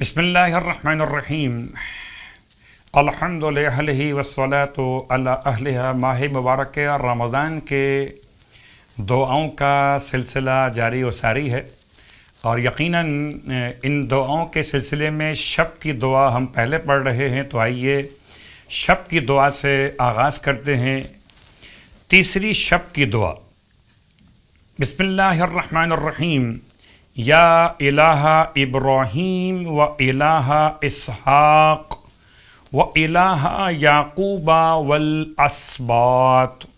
बसमीम अलहमदिल्ही वसलात अल्लाह माह मुबारक और रमज़ान के दुआओं का सिलसिला जारी व सारी है और यकीनन इन दुआओं के सिलसिले में शब की दुआ हम पहले पढ़ रहे हैं तो आइए शब की दुआ से आगाज़ करते हैं तीसरी शब की दुआ बसमीम يا إله إبراهيم وإله إسحاق وإله يعقوب والأسباط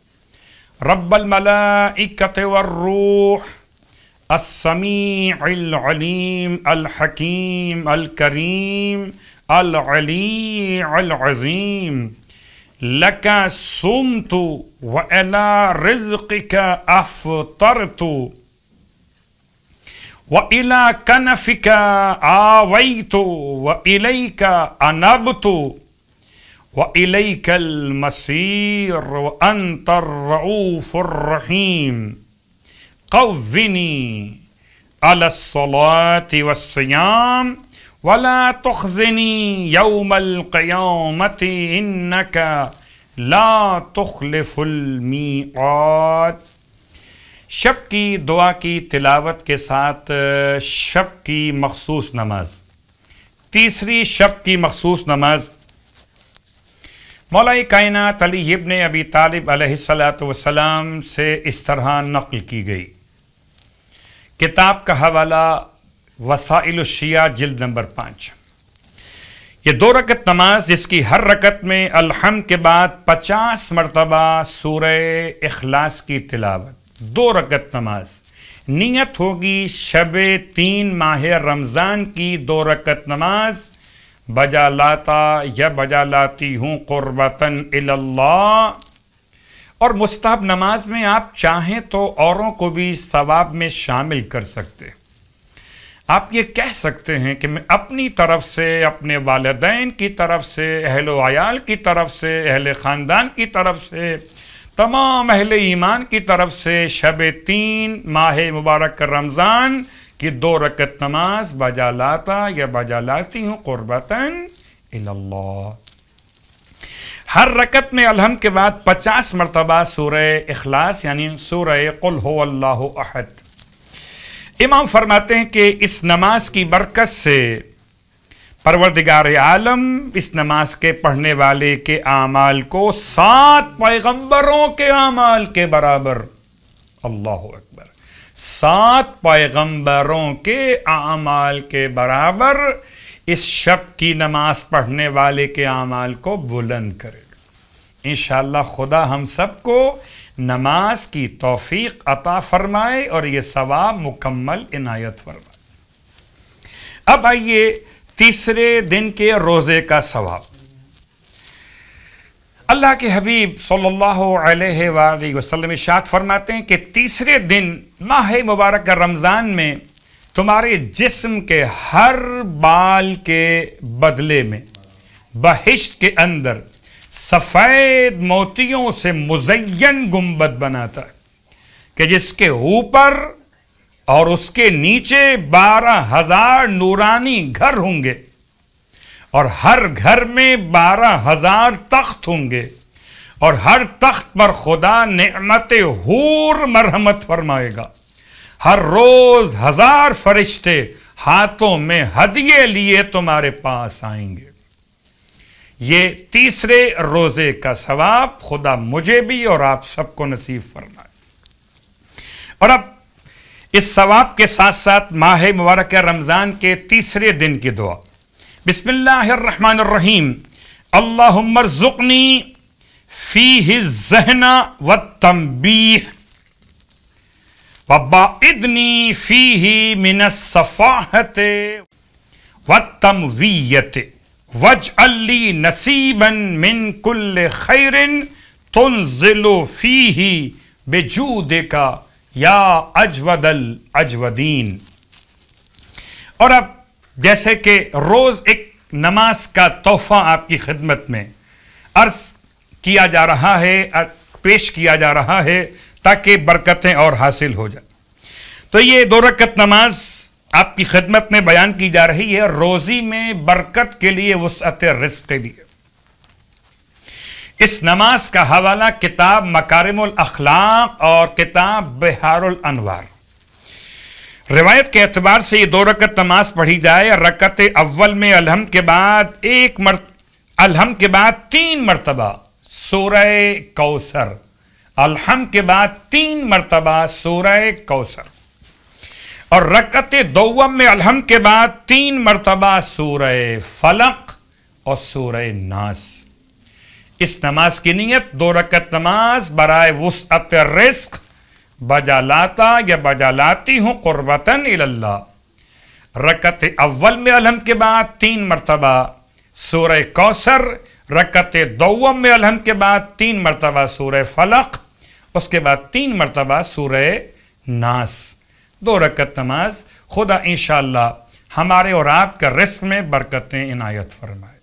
رب الملائكة والروح السميع العليم الحكيم الكريم العلي العظيم لك صمت وإلى رزقك أفطرت وإلى كنفك آويت وإليك أنبت وإليك المصير وأنت الرؤوف الرحيم قوّني على الصلاة والصيام ولا تخزني يوم القيامة إنك لا تخلف الميعاد शब की दुआ की तिलावत के साथ शब की मखसूस नमाज तीसरी शब की मखसूस नमाज मौलाई कायनात अली इब्न अबी तालिब सलाम से इस तरह नकल की गई किताब का हवाला वसाइल शिया जिल्द नंबर पाँच ये दो रकत नमाज जिसकी हर रकत में अलहम के बाद पचास मरतबा सूर अखलास की तिलावत दो रकत नमाज नियत होगी शब तीन माह रमज़ान की दो रकत नमाज बजा लाता या बजा लाती हूँ क़ुरबतन इल्लाह और मुस्ताब नमाज में आप चाहें तो औरों को भी सवाब में शामिल कर सकते आप ये कह सकते हैं कि मैं अपनी तरफ से अपने वालदेन की तरफ से अहल आयाल की तरफ से अहल ख़ानदान की तरफ से तमाम अहल ईमान की तरफ से शब तीन माह मुबारक रमज़ान की दो रकत नमाज बजा लाता या बजा लाती हूँ क़ुरबतन हर रकत में अलहम के बाद पचास मरतबा सूर अखलास यानी सूर कुल हो अल्लाह अहद इमाम फरमाते हैं कि इस नमाज की बरकत से परवरदिगार आलम इस नमाज के पढ़ने वाले के आमाल को सात पैगंबरों के आमाल के बराबर अल्लाह अकबर सात पैगंबरों के आमाल के बराबर इस शब की नमाज पढ़ने वाले के आमाल को बुलंद करेगा इन खुदा हम सबको नमाज की तोफ़ीक अता फ़रमाए और ये सवाब मुकम्मल इनायत फरमाए अब आइए तीसरे दिन के रोज़े का सवाब अल्लाह के हबीब सल्लल्लाहु अलैहि वसल्लम फरमाते हैं कि तीसरे दिन माह मुबारक का रमज़ान में तुम्हारे जिस्म के हर बाल के बदले में बहिश्त के अंदर सफ़ेद मोतियों से मुजयन गुम्बद बनाता है कि जिसके ऊपर और उसके नीचे बारह हजार नूरानी घर होंगे और हर घर में बारह हजार तख्त होंगे और हर तख्त पर खुदा नमत हूर मरहमत फरमाएगा हर रोज हजार फरिश्ते हाथों में हदिये लिए तुम्हारे पास आएंगे ये तीसरे रोजे का सवाब खुदा मुझे भी और आप सबको नसीब फरमाए और अब इस सवाब के साथ साथ माह मुबारक रमज़ान के तीसरे दिन की दुआ बसमीम अल्लामर ज़ुकनी फ़ी जहना व तम्बी वबाइदनी फ़ी ही सफाहत व तमवीयत वज अली नसीबन मिन कुल खैरिन तुन फ़ी ही बेजूद का या अजवदल अजवदीन और अब जैसे कि रोज एक नमाज का तोहफा आपकी खिदमत में अर्ज किया जा रहा है पेश किया जा रहा है ताकि बरकतें और हासिल हो जाए तो ये दो रकत नमाज आपकी खिदमत में बयान की जा रही है रोज़ी में बरकत के लिए वसअत रिस्क के लिए इस नमाज का हवाला किताब मकारमुल अखलाक और किताब बिहारुल अनवार रिवायत के अतबार से ये दो रकत नमाज पढ़ी जाए रकत अव्वल में अलहम के बाद एक मर अलहम के बाद तीन मरतबा सोरह कौसर अलहम के बाद तीन मरतबा सोरह कौसर और रकत दोवम में अलहम के बाद तीन मरतबा सोरह फलक और सोरह नास इस नमाज की नीयत दो रकत नमाज बरए वसअत रिस्क बजा लाता या बजा लाती हूँ क़ुरबतन इल्ला रकत अव्वल में अलहम के बाद तीन मरतबा सूर कौसर रकत दोम में अलहम के बाद तीन मरतबा सूर फलक उसके बाद तीन मरतबा सूर नास दो रकत नमाज खुदा इन हमारे और आपका रिस्क में बरकतें इनायत फरमाए